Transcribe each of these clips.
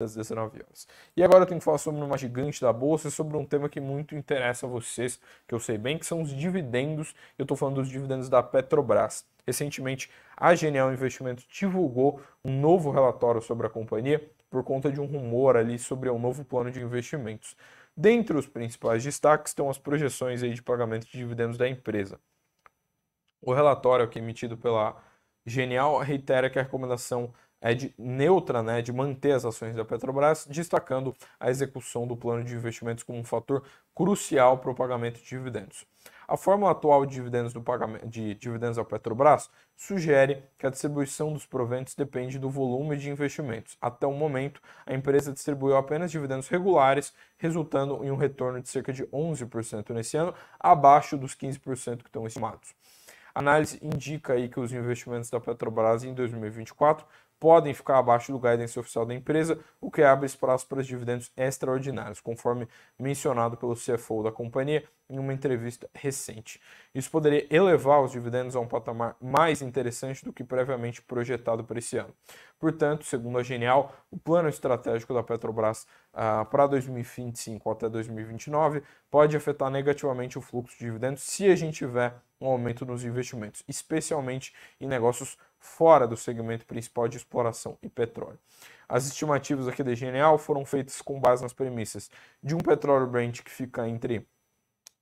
das 19 horas. E agora eu tenho que falar sobre uma gigante da bolsa, e sobre um tema que muito interessa a vocês, que eu sei bem, que são os dividendos. Eu estou falando dos dividendos da Petrobras. Recentemente, a Genial Investimentos divulgou um novo relatório sobre a companhia por conta de um rumor ali sobre um novo plano de investimentos. Dentre os principais destaques estão as projeções aí de pagamento de dividendos da empresa. O relatório que é emitido pela Genial reitera que a recomendação é de neutra, né, de manter as ações da Petrobras, destacando a execução do plano de investimentos como um fator crucial para o pagamento de dividendos. A fórmula atual de dividendos, do pagamento, de dividendos Petrobras sugere que a distribuição dos proventos depende do volume de investimentos. Até o momento, a empresa distribuiu apenas dividendos regulares, resultando em um retorno de cerca de 11% nesse ano, abaixo dos 15% que estão estimados. A análise indica aí que os investimentos da Petrobras em 2024 podem ficar abaixo do guidance oficial da empresa, o que abre espaço para dividendos extraordinários, conforme mencionado pelo CFO da companhia em uma entrevista recente. Isso poderia elevar os dividendos a um patamar mais interessante do que previamente projetado para esse ano. Portanto, segundo a Genial, o plano estratégico da Petrobras ah, para 2025 até 2029 pode afetar negativamente o fluxo de dividendos se a gente tiver um aumento nos investimentos, especialmente em negócios fora do segmento principal de exploração e petróleo. As estimativas aqui da Genial foram feitas com base nas premissas de um petróleo Brent que fica entre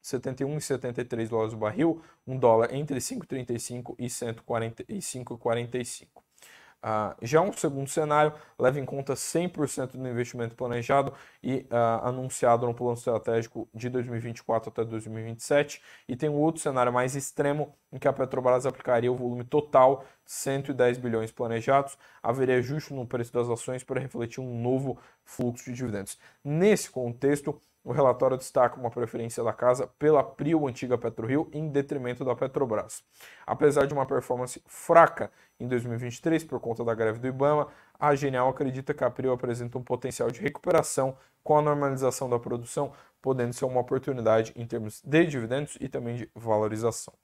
71 e 73 dólares o barril, um dólar entre 5,35 e 145,45 já é um segundo cenário leva em conta 100% do investimento planejado e anunciado no plano estratégico de 2024 até 2027. E tem um outro cenário mais extremo, em que a Petrobras aplicaria o volume total, 110 bilhões planejados, haveria ajuste no preço das ações para refletir um novo fluxo de dividendos. Nesse contexto, o relatório destaca uma preferência da casa pela PRIO antiga PetroRio em detrimento da Petrobras. Apesar de uma performance fraca em 2023 por conta da greve do Ibama, a Genial acredita que a PRIO apresenta um potencial de recuperação com a normalização da produção, podendo ser uma oportunidade em termos de dividendos e também de valorização.